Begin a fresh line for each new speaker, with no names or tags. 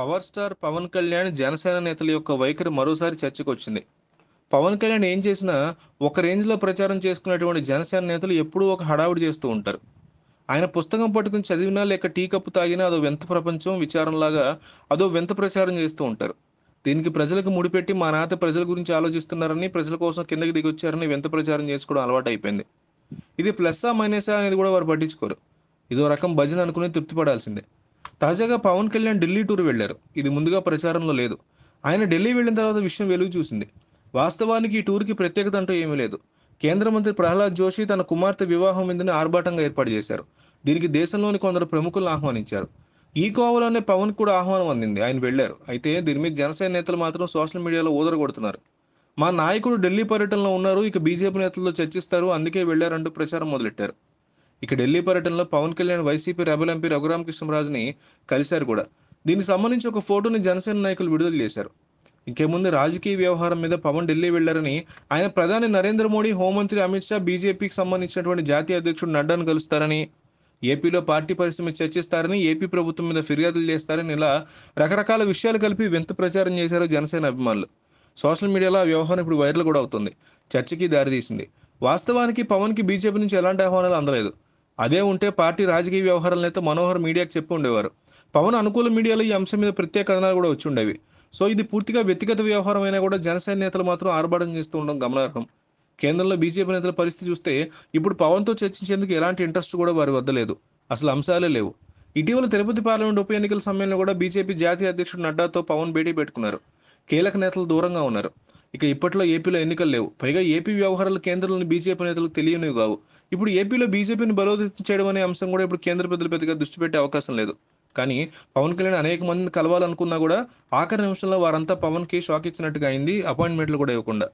power star Pawan Kalyan Janasena నేతల యొక్క వైఖరి మరోసారి చర్చకు వచ్చింది పవన్ కళ్యాణ్ ఏం చేసినా ఒక రేంజ్లో ప్రచారం చేసుకునేటువంటి జనసేన నేతలు ఎప్పుడూ ఒక హడావుడి చేస్తూ ఉంటారు ఆయన పుస్తకం పట్టుకుని చదివినా లేక టీ కప్పు తాగినా అదో వింత ప్రపంచం విచారంలాగా అదో వింత ప్రచారం చేస్తూ ఉంటారు దీనికి ప్రజలకు ముడిపెట్టి మా నాత ప్రజల గురించి ఆలోచిస్తున్నారని ప్రజల కోసం కిందకి దిగొచ్చారని వింత ప్రచారం చేసుకోవడం అలవాటు అయిపోయింది ఇది ప్లస్సా మైనసా అనేది కూడా వారు పట్టించుకోరు ఇదో రకం భజన అనుకుని తృప్తిపడాల్సిందే తాజాగా పవన్ కళ్యాణ్ ఢిల్లీ టూర్ వెళ్లారు ఇది ముందుగా ప్రచారంలో లేదు ఆయన ఢిల్లీ వెళ్లిన తర్వాత విషయం వెలుగు చూసింది వాస్తవానికి ఈ టూర్కి ప్రత్యేకత అంటూ ఏమీ లేదు కేంద్ర మంత్రి ప్రహ్లాద్ జోషి తన కుమార్తె వివాహం విందుని ఆర్భాటంగా ఏర్పాటు చేశారు దీనికి దేశంలోని కొందరు ప్రముఖులను ఆహ్వానించారు ఈ కోవలోనే పవన్ కూడా ఆహ్వానం అందింది ఆయన వెళ్లారు అయితే దీని మీద జనసేన నేతలు మాత్రం సోషల్ మీడియాలో కొడుతున్నారు మా నాయకుడు ఢిల్లీ పర్యటనలో ఉన్నారు ఇక బీజేపీ నేతలతో చర్చిస్తారు అందుకే వెళ్లారంటూ ప్రచారం మొదలెట్టారు ఇక ఢిల్లీ పర్యటనలో Pawan Kalyan YCP rebel MP కృష్ణరాజుని కలిశారు కూడా దీనికి సంబంధించి ఒక ఫోటోని జనసేన నాయకులు విడుదల చేశారు ఇంకేముందు రాజకీయ వ్యవహారం మీద పవన్ ఢిల్లీ వెళ్లారని ఆయన ప్రధాని నరేంద్ర మోడీ హోంమంత్రి అమిత్ షా బీజేపీకి సంబంధించినటువంటి జాతీయ అధ్యక్షుడు నడ్డాను కలుస్తారని ఏపీలో పార్టీ పరిశ్రమ చర్చిస్తారని ఏపీ ప్రభుత్వం మీద ఫిర్యాదులు చేస్తారని ఇలా రకరకాల విషయాలు కలిపి వింత ప్రచారం చేశారు జనసేన అభిమానులు సోషల్ మీడియాలో ఆ వ్యవహారం ఇప్పుడు వైరల్ కూడా అవుతుంది చర్చకి దారితీసింది వాస్తవానికి పవన్కి బీజేపీ నుంచి ఎలాంటి ఆహ్వానాలు అందలేదు అదే ఉంటే పార్టీ రాజకీయ వ్యవహారాలను అయితే మనోహర్ మీడియాకు చెప్పి ఉండేవారు పవన్ అనుకూల మీడియాలో ఈ అంశం మీద ప్రత్యేక కథనాలు కూడా వచ్చి ఉండేవి సో ఇది పూర్తిగా వ్యక్తిగత వ్యవహారం అయినా కూడా జనసేన నేతలు మాత్రం ఆర్భాటం చేస్తూ ఉండడం గమనార్హం కేంద్రంలో బీజేపీ నేతల పరిస్థితి చూస్తే ఇప్పుడు పవన్తో చర్చించేందుకు ఎలాంటి ఇంట్రెస్ట్ కూడా వారి వద్ద లేదు అసలు అంశాలే లేవు ఇటీవల తిరుపతి పార్లమెంట్ ఉప ఎన్నికల సమయంలో కూడా బీజేపీ జాతీయ అధ్యక్షుడు నడ్డాతో పవన్ భేటీ పెట్టుకున్నారు కీలక నేతలు దూరంగా ఉన్నారు ఇక ఇప్పట్లో ఏపీలో ఎన్నికలు లేవు పైగా ఏపీ వ్యవహారాల కేంద్రంలోని బీజేపీ నేతలకు తెలియనివి కావు ఇప్పుడు ఏపీలో బీజేపీని బలోపేతం చేయడం అనే అంశం కూడా ఇప్పుడు కేంద్ర పెద్దలు పెద్దగా దృష్టి పెట్టే అవకాశం లేదు కానీ పవన్ కళ్యాణ్ అనేక మందిని కలవాలనుకున్నా కూడా ఆఖరి నిమిషంలో వారంతా పవన్కి షాక్ ఇచ్చినట్టుగా అయింది అపాయింట్మెంట్లు కూడా ఇవ్వకుండా